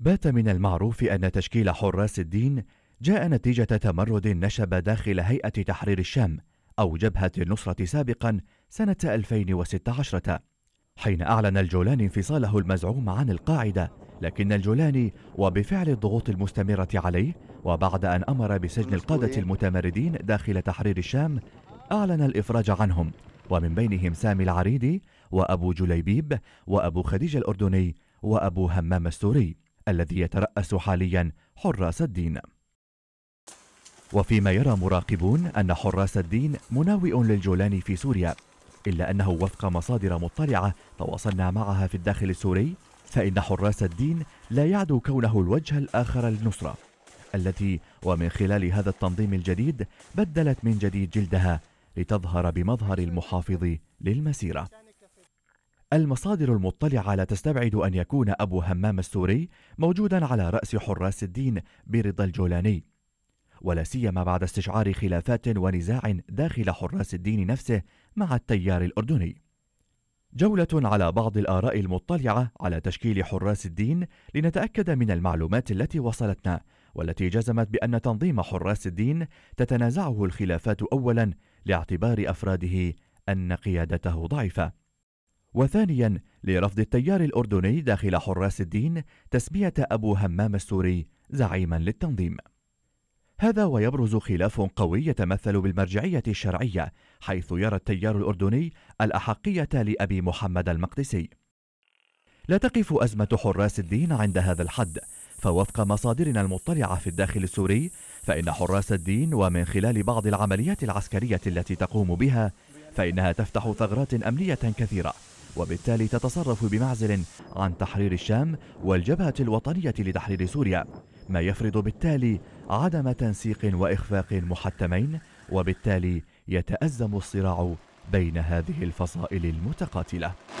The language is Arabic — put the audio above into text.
بات من المعروف أن تشكيل حراس الدين جاء نتيجة تمرد نشب داخل هيئة تحرير الشام أو جبهة النصرة سابقا سنة 2016 حين أعلن الجولاني انفصاله المزعوم عن القاعدة لكن الجولاني وبفعل الضغوط المستمرة عليه وبعد أن أمر بسجن القادة المتمردين داخل تحرير الشام أعلن الإفراج عنهم ومن بينهم سامي العريدي وأبو جليبيب وأبو خديج الأردني وأبو همام السوري الذي يترأس حاليا حراس الدين وفيما يرى مراقبون أن حراس الدين مناوئ للجولاني في سوريا إلا أنه وفق مصادر مطلعة تواصلنا معها في الداخل السوري فإن حراس الدين لا يعدو كونه الوجه الآخر للنصرة التي ومن خلال هذا التنظيم الجديد بدلت من جديد جلدها لتظهر بمظهر المحافظ للمسيره المصادر المطلعة لا تستبعد أن يكون أبو همام السوري موجودا على رأس حراس الدين برضا الجولاني ولا سيما بعد استشعار خلافات ونزاع داخل حراس الدين نفسه مع التيار الأردني جولة على بعض الآراء المطلعة على تشكيل حراس الدين لنتأكد من المعلومات التي وصلتنا والتي جزمت بأن تنظيم حراس الدين تتنازعه الخلافات أولا لاعتبار أفراده أن قيادته ضعيفة وثانيا لرفض التيار الأردني داخل حراس الدين تسمية أبو همام السوري زعيما للتنظيم هذا ويبرز خلاف قوي يتمثل بالمرجعية الشرعية حيث يرى التيار الأردني الأحقية لأبي محمد المقدسي لا تقف أزمة حراس الدين عند هذا الحد فوفق مصادرنا المطلعة في الداخل السوري فإن حراس الدين ومن خلال بعض العمليات العسكرية التي تقوم بها فإنها تفتح ثغرات أمنية كثيرة وبالتالي تتصرف بمعزل عن تحرير الشام والجبهة الوطنية لتحرير سوريا ما يفرض بالتالي عدم تنسيق وإخفاق محتمين وبالتالي يتأزم الصراع بين هذه الفصائل المتقاتلة